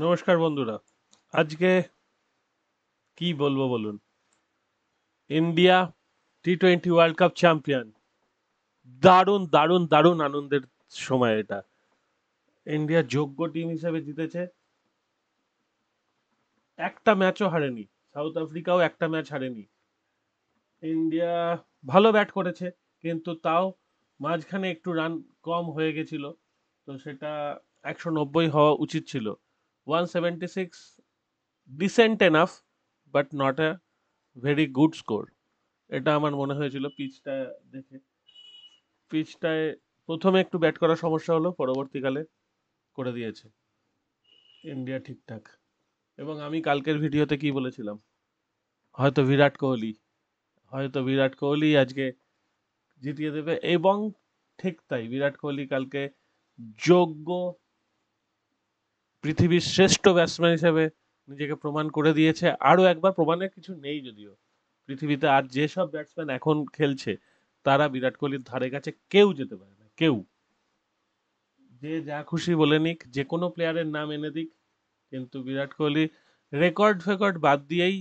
নমস্কার বন্ধুরা আজকে কি বলবো বলুন India T twenty world cup champion দারুণ দারুণ দারুণ আনন্দের সময় এটা ইন্ডিয়া যোগ্য টিম হিসেবে জিতেছে একটা ম্যাচও হারেনি সাউথ আফ্রিকাও একটা ম্যাচ হারেনি ইন্ডিয়া ভালো ব্যাট করেছে কিন্তু তাও মাঝখানে একটু রান কম হয়ে গেছিল তো সেটা একশো নব্বই হওয়া উচিত ছিল 176 decent enough but not a very good score এটা আমার মনে হয়েছিল পিচটা দেখে পিচটায় প্রথমে একটু ব্যাট করার সমস্যা হলো পরবর্তীকালে করে দিয়েছে ইন্ডিয়া ঠিকঠাক এবং আমি কালকের ভিডিওতে কি বলেছিলাম হয়তো বিরাট কোহলি হয়তো বিরাট কোহলি আজকে জিতিয়ে দেবে এবং ঠিক তাই বিরাট কোহলি কালকে যোগ্য পৃথিবীর শ্রেষ্ঠ ব্যাটসম্যান হিসেবে নিজেকে প্রমাণ করে দিয়েছে আরও একবার প্রমাণের কিছু নেই যদিও পৃথিবীতে আর যেসব ব্যাটসম্যান এখন খেলছে তারা বিরাট কোহলির ধারে কাছে কেউ যেতে পারে না কেউ যে যা খুশি বলে নিক যে কোনো প্লেয়ারের নাম এনে দিক কিন্তু বিরাট কোহলি রেকর্ড ফেকর্ড বাদ দিয়েই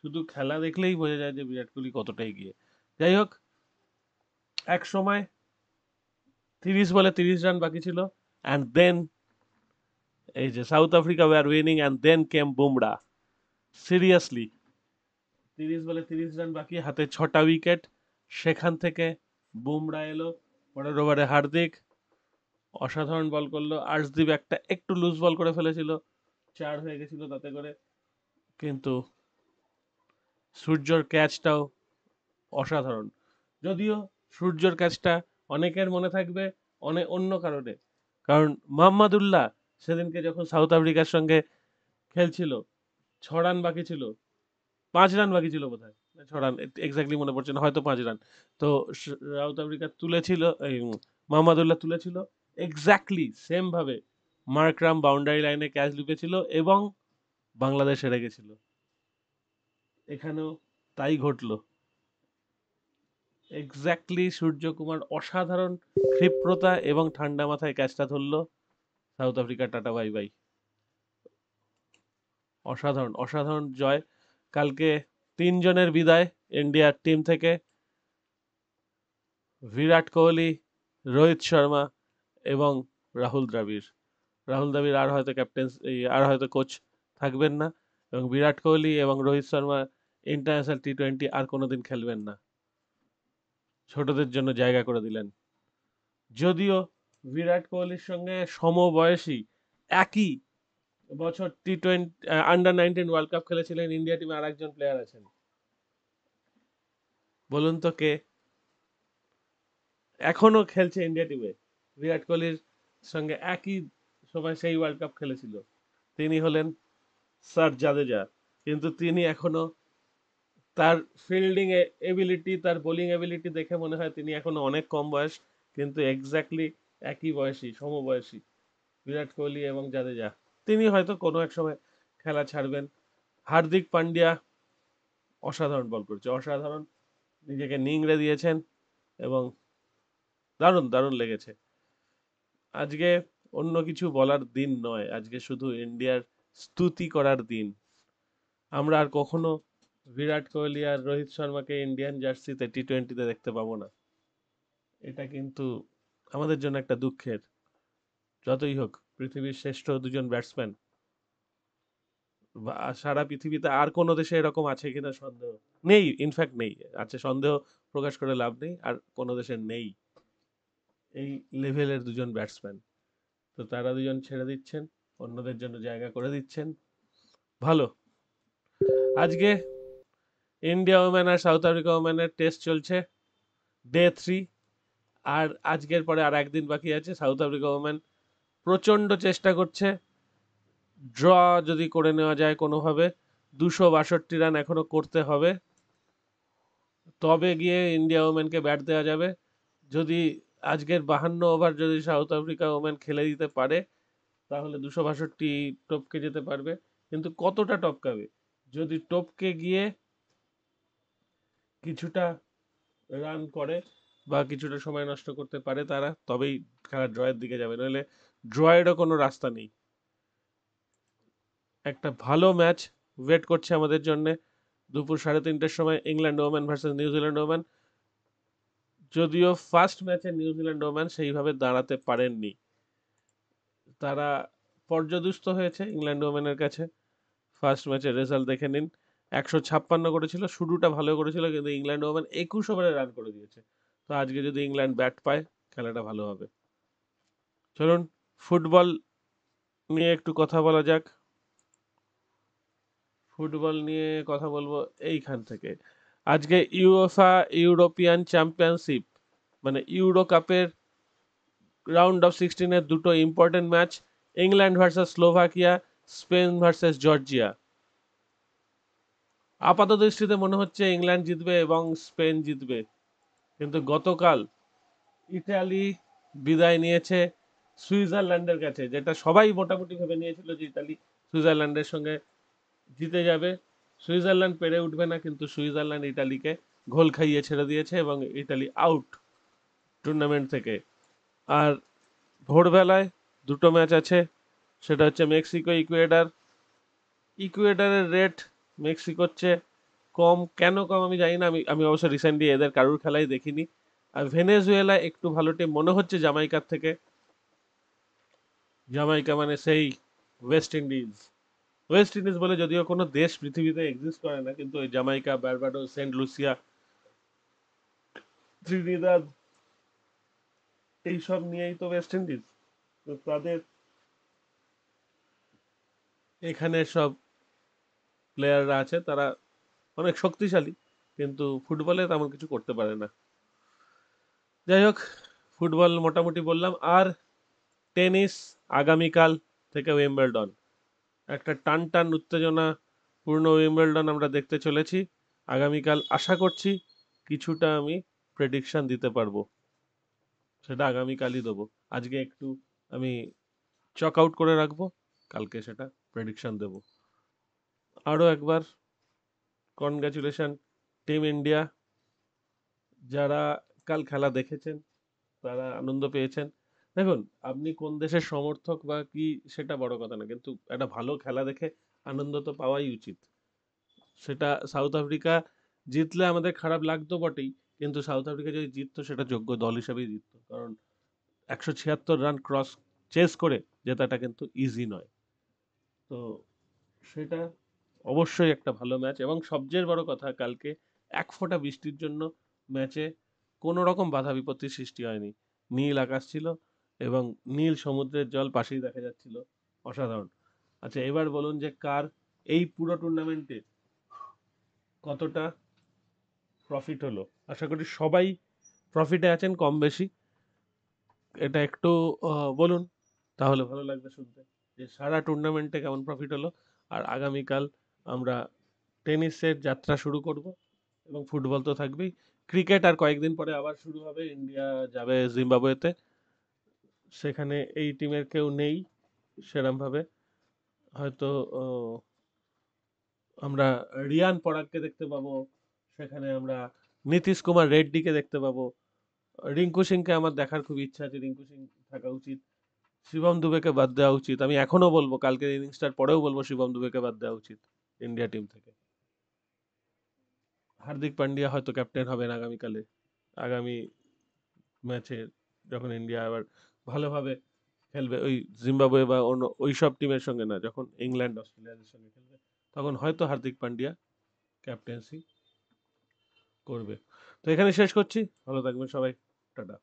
শুধু খেলা দেখলেই বোঝা যায় যে বিরাট কোহলি কতটাই গিয়ে যাই হোক এক সময় তিরিশ বলে তিরিশ রান বাকি ছিল অ্যান্ড দেন এই যে South Africa were winning and then came Bumrah seriously তিরিশ বলে তিরিশ রান বাকি হাতে ছটা উইকেট সেখান থেকে বুমরা এলো পরের ওভারে হার্দিক অসাধারণ বল করলো আর্শদীপ একটা একটু লুজ বল করে ফেলেছিল চার হয়ে গেছিল তাতে করে কিন্তু সূর্যর ক্যাচটাও অসাধারণ যদিও সূর্যর ক্যাচটা অনেকের মনে থাকবে অনেক অন্য কারণে কারণ মোহাম্মদুল্লাহ সেদিনকে যখন সাউথ আফ্রিকার সঙ্গে খেলছিল ছ রান বাকি ছিল পাঁচ রান বাকি ছিল বোধ হয় মানে ছ রান এক্স্যাক্টলি মনে পড়ছে না হয়তো পাঁচ রান তো সাউথ আফ্রিকা তুলেছিল এই মোহাম্মদুল্লাহ তুলেছিল এক্স্যাক্টলি সেমভাবে মার্করাম বাউন্ডারি লাইনে ক্যাচ লুকেছিল এবং বাংলাদেশ হেরে গেছিল এখানেও তাই ঘটল এক্স্যাক্টলি সূর্যকুমার অসাধারণ ক্ষিপ্রতা এবং ঠান্ডা মাথায় ক্যাচটা ধরলো South Africa tata bye bye অসাধারণ অসাধারণ জয় কালকে তিনজনের বিদায় ইন্ডিয়ার টিম থেকে বিরাট কোহলি রোহিত শর্মা এবং রাহুল দ্রাবিড় রাহুল দ্রাবিড় আর হয়তো ক্যাপ্টেন আর হয়তো কোচ থাকবেন না এবং বিরাট কোহলি এবং Rohit Sharma international T twenty আর কোনোদিন খেলবেন না ছোটদের জন্য জায়গা করে দিলেন যদিও বিরাট কোহলির সঙ্গে সমবয়সী একই বছর টি twenty under nineteen world cup খেলেছিলেন ইন্ডিয়া টিমে আর একজন প্লেয়ার আছেন বলুন তো কে এখনো খেলছে ইন্ডিয়া টিমে বিরাট কোহলির সঙ্গে একই সময় সেই ওয়ার্ল্ড কাপ খেলেছিল তিনি হলেন স্যার জাদেজা কিন্তু তিনি এখনো তার ফিল্ডিং এবিলিটি তার বোলিং এবিলিটি দেখে মনে হয় তিনি এখনো অনেক কম বয়স কিন্তু এক্স্যাক্টলি একই বয়সী সমবয়সী বিরাট কোহলি এবং জাদেজা তিনি হয়তো কোনো এক সময় খেলা ছাড়বেন হার্দিক পান্ডিয়া অসাধারণ বল করছে অসাধারণ নিজেকে নিংড়ে দিয়েছেন এবং দারুণ দারুণ লেগেছে আজকে অন্য কিছু বলার দিন নয় আজকে শুধু ইন্ডিয়ার স্তুতি করার দিন আমরা আর কখনো বিরাট কোহলি আর রোহিত শর্মাকে ইন্ডিয়ান জার্সিতে টি টোয়েন্টিতে দেখতে পাবো না এটা কিন্তু আমাদের জন্য একটা দুঃখের যতই হোক পৃথিবীর শ্রেষ্ঠ দুজন ব্যাটসম্যান সারা পৃথিবীতে আর কোনো দেশে এরকম আছে কিনা সন্দেহ নেই ইনফ্যাক্ট নেই আছে সন্দেহ প্রকাশ করে লাভ নেই আর কোনো দেশের নেই এই লেভেলের দুজন ব্যাটসম্যান তো তারা দুজন ছেড়ে দিচ্ছেন অন্যদের জন্য জায়গা করে দিচ্ছেন ভালো আজকে ইন্ডিয়া ওমেন আর সাউথ আফ্রিকা ওমেনের টেস্ট চলছে ডে থ্রি আর আজকের পরে আর একদিন বাকি আছে সাউথ আফ্রিকা ওম্যান প্রচণ্ড চেষ্টা করছে ড্র যদি করে নেওয়া যায় কোনোভাবে দুশো বাষট্টি রান এখনও করতে হবে তবে গিয়ে ইন্ডিয়া ওমেনকে ব্যাট দেওয়া যাবে যদি আজকের বাহান্ন ওভার যদি সাউথ আফ্রিকা ওমেন খেলে দিতে পারে তাহলে দুশো বাষট্টি টপকে যেতে পারবে কিন্তু কতটা টপকাবে যদি টপকে গিয়ে কিছুটা রান করে বা কিছুটা সময় নষ্ট করতে পারে তারা তবেই খেলা ড্রয়ের দিকে যাবে নইলে ড্রয়েরও কোনো রাস্তা নেই একটা ভালো ম্যাচ ওয়েট করছে আমাদের জন্য দুপুর সাড়ে তিনটের সময় England woman versus New Zealand woman যদিও ফার্স্ট ম্যাচে নিউজিল্যান্ড ওম্যান সেইভাবে দাঁড়াতে পারেননি তারা পর্যদুস্ত হয়েছে ইংল্যান্ড ওম্যানের কাছে ফার্স্ট ম্যাচের রেজাল্ট দেখে নিন একশো ছাপ্পান্ন করেছিল শুরুটা ভালো করেছিল কিন্তু ইংল্যান্ড ওম্যান একুশ ওভারে রান করে দিয়েছে তো আজকে যদি ইংল্যান্ড ব্যাট পায় খেলাটা ভালো হবে চলুন ফুটবল নিয়ে একটু কথা বলা যাক ফুটবল নিয়ে কথা বলবো এইখান থেকে আজকে ইউএফা ইউরোপিয়ান চ্যাম্পিয়নশিপ মানে ইউরো কাপের রাউন্ড অফ সিক্সটিনের দুটো important match England versus Slovakia Spain versus Georgia আপাত দৃষ্টিতে মনে হচ্ছে ইংল্যান্ড জিতবে এবং স্পেন জিতবে কিন্তু গতকাল ইতালি বিদায় নিয়েছে সুইজারল্যান্ডের কাছে যেটা সবাই মোটামুটি ভেবে নিয়েছিল যে ইতালি সুইজারল্যান্ডের সঙ্গে জিতে যাবে সুইজারল্যান্ড পেরে উঠবে না কিন্তু সুইজারল্যান্ড ইতালিকে ঘোল খাইয়ে ছেড়ে দিয়েছে এবং ইতালি আউট টুর্নামেন্ট থেকে আর ভোরবেলায় দুটো ম্যাচ আছে সেটা হচ্ছে মেক্সিকো ইকুয়েডার ইকুয়েডারের রেট মেক্সিকোর চেয়ে কম কেন কম আমি জানি না আমি আমি অবশ্য রিসেন্টলি এদের কারুর খেলাই দেখিনি আর ভেনেজুয়েলা একটু ভালো টিম মনে হচ্ছে জামাইকার থেকে জামাইকা মানে সেই ওয়েস্ট ইন্ডিজ ওয়েস্ট ইন্ডিজ বলে যদিও কোনো দেশ পৃথিবীতে এক্সিস্ট করে না কিন্তু ওই Jamaica Barbados Saint Lucia Trinidad এইসব নিয়েই তো ওয়েস্ট ইন্ডিজ তো তাদের এখানে সব প্লেয়াররা আছে তারা অনেক শক্তিশালী কিন্তু ফুটবলে তেমন কিছু করতে পারে না যাই হোক ফুটবল মোটামুটি বললাম আর টেনিস আগামীকাল থেকে উইম্বলডন একটা টান টান উত্তেজনা পূর্ণ উইম্বলডন আমরা দেখতে চলেছি আগামীকাল আশা করছি কিছুটা আমি প্রেডিকশন দিতে পারবো সেটা আগামীকালই দেবো আজকে একটু আমি চক আউট করে রাখবো কালকে সেটা প্রেডিকশন দেব আরও একবার কনগ্রাচুলেশন টিম ইন্ডিয়া যারা কাল খেলা দেখেছেন তারা আনন্দ পেয়েছেন দেখুন আপনি কোন দেশের সমর্থক বা কি সেটা বড় কথা না কিন্তু একটা ভালো খেলা দেখে আনন্দ তো পাওয়াই উচিত সেটা সাউথ আফ্রিকা জিতলে আমাদের খারাপ লাগতো বটেই কিন্তু সাউথ আফ্রিকা যদি জিততো সেটা যোগ্য দল হিসাবেই জিততো কারণ একশো ছিয়াত্তর রান ক্রস চেস করে জেতাটা কিন্তু ইজি নয় তো সেটা অবশ্যই একটা ভালো ম্যাচ এবং সবচেয়ে বড় কথা কালকে এক ফোঁটা বৃষ্টির জন্য ম্যাচে কোনো রকম বাধা বিপত্তির সৃষ্টি হয়নি নীল আকাশ ছিল এবং নীল সমুদ্রের জল পাশেই দেখা যাচ্ছিল অসাধারণ আচ্ছা এবার বলুন যে কার এই পুরো টুর্নামেন্টে কতটা প্রফিট হলো আশা করি সবাই প্রফিটে আছেন কম বেশি এটা একটু বলুন তাহলে ভালো লাগবে শুনতে যে সারা টুর্নামেন্টে কেমন প্রফিট হলো আর আগামীকাল আমরা টেনিসের যাত্রা শুরু করব এবং ফুটবল তো থাকবেই ক্রিকেট আর কয়েকদিন পরে আবার শুরু হবে ইন্ডিয়া যাবে জিম্বাবুয়েতে সেখানে এই টিমের কেউ নেই সেরমভাবে হয়তো আমরা রিয়ান পরাগকে দেখতে পাবো সেখানে আমরা নীতিশ কুমার রেড্ডিকে দেখতে পাবো রিঙ্কু সিংকে আমার দেখার খুব ইচ্ছা আছে রিঙ্কু সিং থাকা উচিত শিবম দুবেকে বাদ দেওয়া উচিত আমি এখনও বলবো কালকের ইনিংসটার পরেও বলবো শিবম দুবেকে বাদ দেওয়া উচিত ইন্ডিয়া টিম থেকে হার্দিক পান্ডিয়া হয়তো ক্যাপ্টেন হবেন আগামীকালে আগামী ম্যাচে যখন ইন্ডিয়া আবার ভালোভাবে খেলবে ওই জিম্বাবুয়ে বা অন্য ওই সব টিমের সঙ্গে না যখন ইংল্যান্ড অস্ট্রেলিয়াদের সঙ্গে খেলবে তখন হয়তো হার্দিক পান্ডিয়া ক্যাপ্টেন্সি করবে তো এখানে শেষ করছি ভালো থাকবেন সবাই টাটা